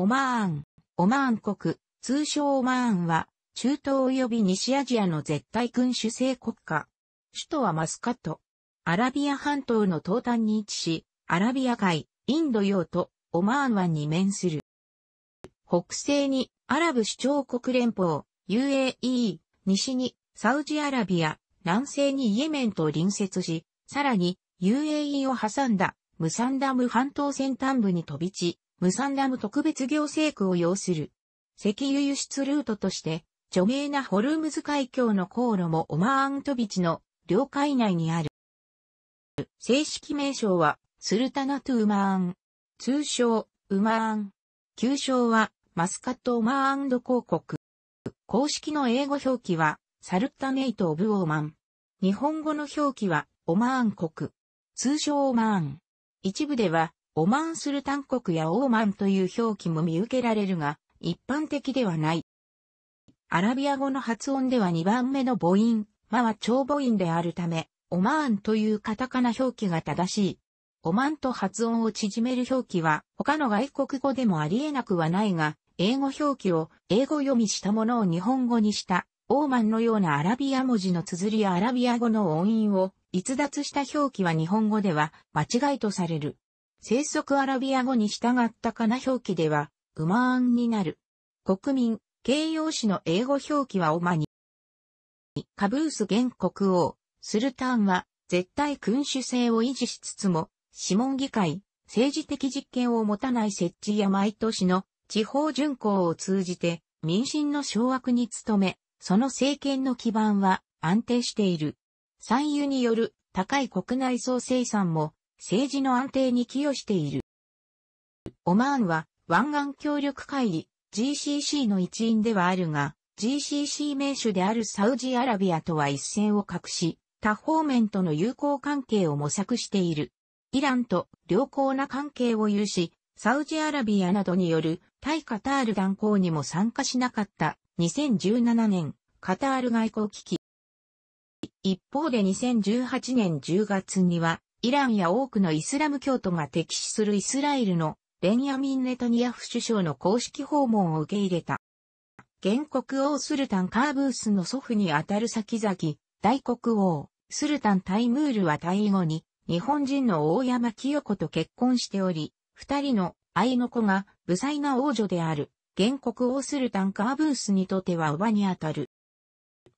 オマーン、オマーン国、通称オマーンは、中東及び西アジアの絶対君主制国家。首都はマスカット。アラビア半島の東端に位置し、アラビア海、インド洋とオマーン湾に面する。北西にアラブ首長国連邦、UAE、西にサウジアラビア、南西にイエメンと隣接し、さらに UAE を挟んだムサンダム半島先端部に飛び地、ムサンダム特別行政区を要する。石油輸出ルートとして、著名なホルムズ海峡の航路もオマーン飛び地の領海内にある。正式名称は、スルタナトゥ・ーマーン。通称、ウマーン。旧称は、マスカット・オマーンド広告。公式の英語表記は、サルタネイト・オブ・オーマン。日本語の表記は、オマーン国。通称オマーン。一部では、オマンスルタン国やオーマンという表記も見受けられるが、一般的ではない。アラビア語の発音では2番目の母音、まは長母音であるため、オマーンというカタカナ表記が正しい。オマンと発音を縮める表記は他の外国語でもあり得なくはないが、英語表記を英語読みしたものを日本語にした、オーマンのようなアラビア文字の綴りやアラビア語の音韻を逸脱した表記は日本語では間違いとされる。生息アラビア語に従ったかな表記では、ウマーンになる。国民、形容詞の英語表記はマに、カブース現国王、スルターンは、絶対君主制を維持しつつも、諮問議会、政治的実権を持たない設置や毎年の地方巡行を通じて民心の掌握に努め、その政権の基盤は安定している。産油による高い国内総生産も政治の安定に寄与している。オマーンは湾岸協力会議 GCC の一員ではあるが、GCC 名手であるサウジアラビアとは一線を画し、他方面との友好関係を模索している。イランと良好な関係を有し、サウジアラビアなどによる対カタール断交にも参加しなかった2017年カタール外交危機。一方で2018年10月にはイランや多くのイスラム教徒が敵視するイスラエルのベンヤミン・ネタニヤフ首相の公式訪問を受け入れた。原国王スルタン・カーブースの祖父にあたる先々、大国王、スルタン・タイムールは退位後に、日本人の大山清子と結婚しており、二人の愛の子が、無才な王女である、原国王スルタン・カーブースにとっては叔母にあたる。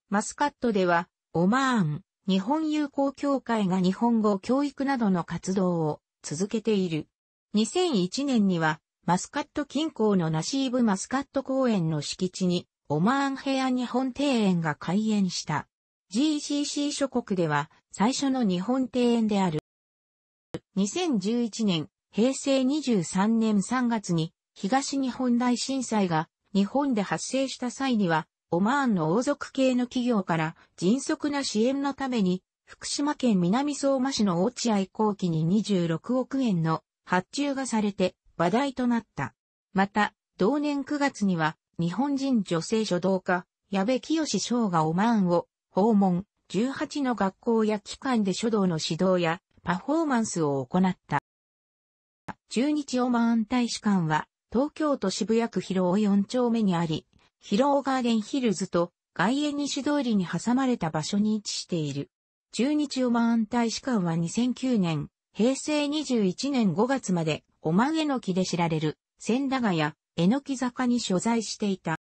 マスカットでは、オマーン、日本友好協会が日本語教育などの活動を続けている。2001年には、マスカット近郊のナシーブマスカット公園の敷地に、オマーンヘア日本庭園が開園した。GCC 諸国では最初の日本庭園である。2011年、平成23年3月に東日本大震災が日本で発生した際にはオマーンの王族系の企業から迅速な支援のために、福島県南相馬市の落合後期に26億円の発注がされて話題となった。また、同年9月には、日本人女性書道家、矢部清翔がオマーンを訪問、18の学校や機関で書道の指導やパフォーマンスを行った。中日オマーン大使館は、東京都渋谷区広尾4丁目にあり、広尾ガーデンヒルズと外苑西通りに挟まれた場所に位置している。中日オマーン大使館は2009年、平成21年5月までオマンエノキで知られる千駄ヶ谷、エノキ坂に所在していた。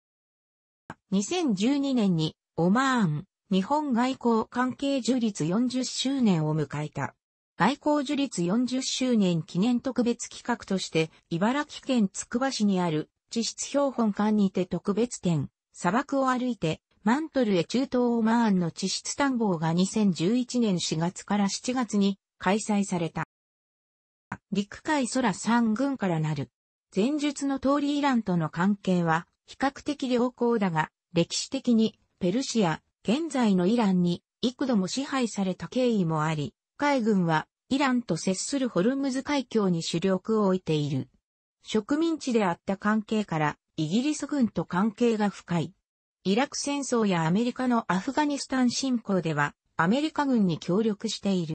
2012年にオマーン、日本外交関係樹立40周年を迎えた。外交樹立40周年記念特別企画として、茨城県つくば市にある地質標本館にて特別展、砂漠を歩いて、マントルへ中東オマーンの地質探訪が2011年4月から7月に開催された。陸海空三軍からなる。前述の通りイランとの関係は比較的良好だが、歴史的にペルシア、現在のイランに幾度も支配された経緯もあり、海軍はイランと接するホルムズ海峡に主力を置いている。植民地であった関係から、イギリス軍と関係が深い。イラク戦争やアメリカのアフガニスタン侵攻では、アメリカ軍に協力している。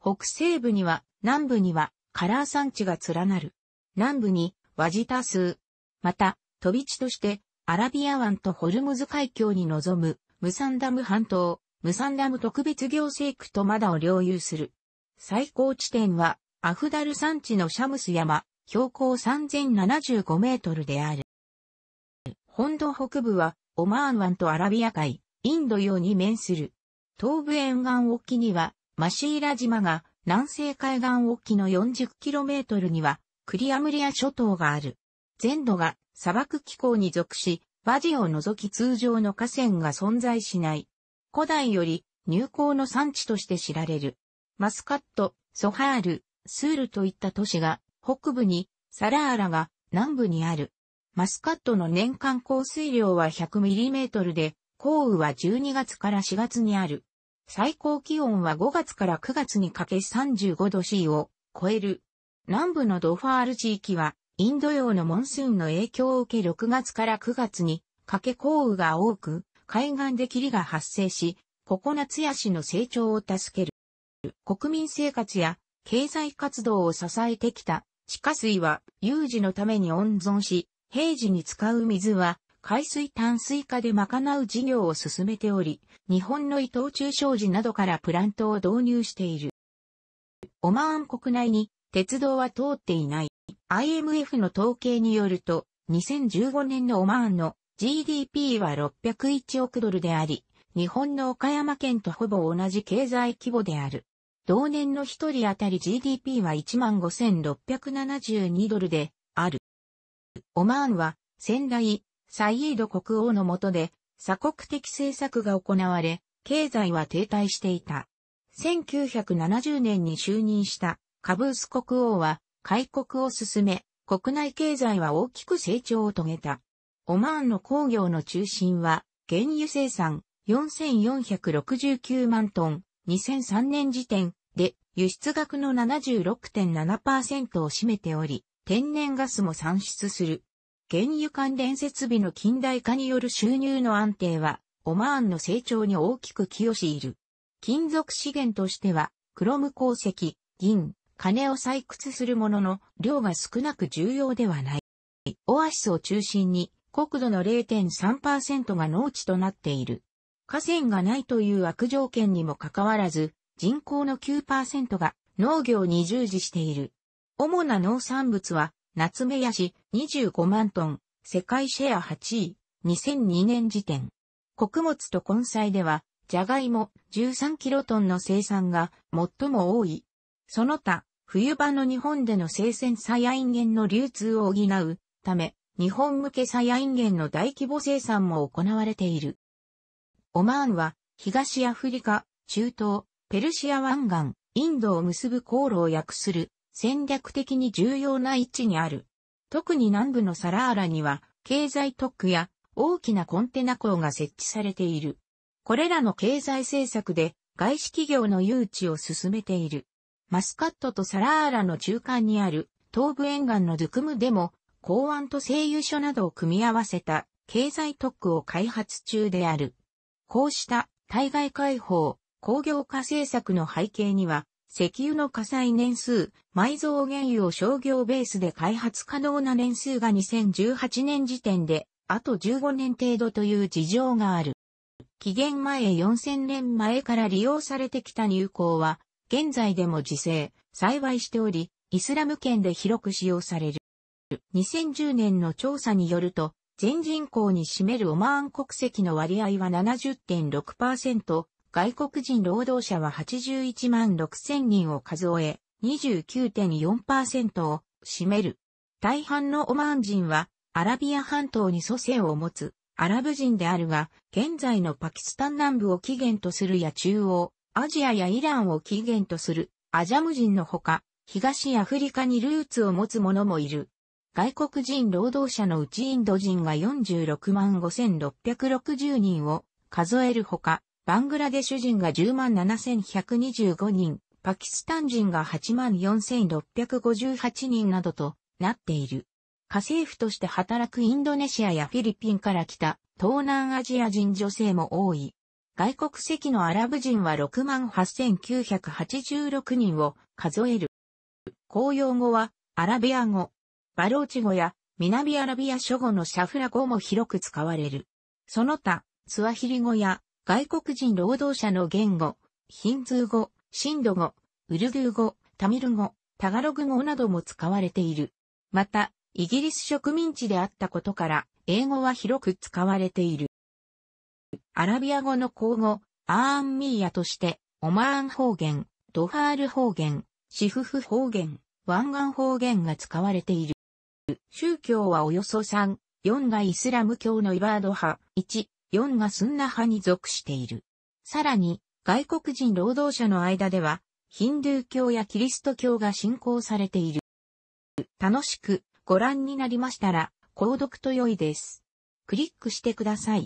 北西部には、南部には、カラー山地が連なる。南部に、ワジタ数。また、飛び地として、アラビア湾とホルムズ海峡に臨む、ムサンダム半島、ムサンダム特別行政区とマダを領有する。最高地点は、アフダル山地のシャムス山、標高3075メートルである。本土北部はオマーン湾とアラビア海、インド洋に面する。東部沿岸沖にはマシーラ島が南西海岸沖の4 0トルにはクリアムリア諸島がある。全土が砂漠気候に属し、バジを除き通常の河川が存在しない。古代より入港の産地として知られる。マスカット、ソハール、スールといった都市が北部にサラーラが南部にある。マスカットの年間降水量は 100mm で、降雨は12月から4月にある。最高気温は5月から9月にかけ35度 C を超える。南部のドファール地域は、インド洋のモンスーンの影響を受け6月から9月にかけ降雨が多く、海岸で霧が発生し、ココナツヤシの成長を助ける。国民生活や経済活動を支えてきた地下水は有事のために温存し、平時に使う水は海水淡水化で賄う事業を進めており、日本の伊藤忠商事などからプラントを導入している。オマーン国内に鉄道は通っていない。IMF の統計によると、2015年のオマーンの GDP は601億ドルであり、日本の岡山県とほぼ同じ経済規模である。同年の一人当たり GDP は15,672ドルである。オマーンは先代サイード国王の下で鎖国的政策が行われ、経済は停滞していた。1970年に就任したカブース国王は開国を進め、国内経済は大きく成長を遂げた。オマーンの工業の中心は原油生産4469万トン、2003年時点で輸出額の76.7%を占めており、天然ガスも産出する。原油関連設備の近代化による収入の安定は、オマーンの成長に大きく寄与している。金属資源としては、クロム鉱石、銀、金を採掘するものの量が少なく重要ではない。オアシスを中心に国土の0.3%が農地となっている。河川がないという悪条件にもかかわらず、人口の9%が農業に従事している。主な農産物は、ナツメヤシ25万トン、世界シェア8位、2002年時点。穀物と根菜では、ジャガイモ13キロトンの生産が最も多い。その他、冬場の日本での生鮮サヤインゲンの流通を補うため、日本向けサヤインゲンの大規模生産も行われている。オマーンは、東アフリカ、中東、ペルシア湾岸、インドを結ぶ航路を訳する、戦略的に重要な位置にある。特に南部のサラーラには、経済特区や大きなコンテナ港が設置されている。これらの経済政策で、外資企業の誘致を進めている。マスカットとサラーラの中間にある東部沿岸のドゥクムでも港湾と製油所などを組み合わせた経済特区を開発中である。こうした対外開放、工業化政策の背景には、石油の火災年数、埋蔵原油を商業ベースで開発可能な年数が2018年時点で、あと15年程度という事情がある。期限前4000年前から利用されてきた入港は、現在でも自生、幸いしており、イスラム圏で広く使用される。2010年の調査によると、全人口に占めるオマーン国籍の割合は70.6%、外国人労働者は81万6000人を数え、29.4%を占める。大半のオマーン人は、アラビア半島に祖先を持つ、アラブ人であるが、現在のパキスタン南部を起源とするや中央、アジアやイランを起源とする、アジャム人のほか、東アフリカにルーツを持つ者もいる。外国人労働者のうちインド人が46万5660人を数えるほか、バングラデシュ人が10万7125人、パキスタン人が8万4658人などとなっている。家政婦として働くインドネシアやフィリピンから来た東南アジア人女性も多い。外国籍のアラブ人は6万8986人を数える。公用語はアラビア語、バローチ語や南アラビア諸語のシャフラ語も広く使われる。その他、ツワヒリ語や外国人労働者の言語、ヒンズー語、シンド語、ウルドゥー語、タミル語、タガログ語なども使われている。また、イギリス植民地であったことから、英語は広く使われている。アラビア語の口語、アーンミーヤとして、オマーン方言、ドファール方言、シフフ方言、ワンガン方言が使われている。宗教はおよそ3、4がイスラム教のイバード派、1、4がスンナ派に属している。さらに、外国人労働者の間では、ヒンドゥー教やキリスト教が信仰されている。楽しくご覧になりましたら、購読と良いです。クリックしてください。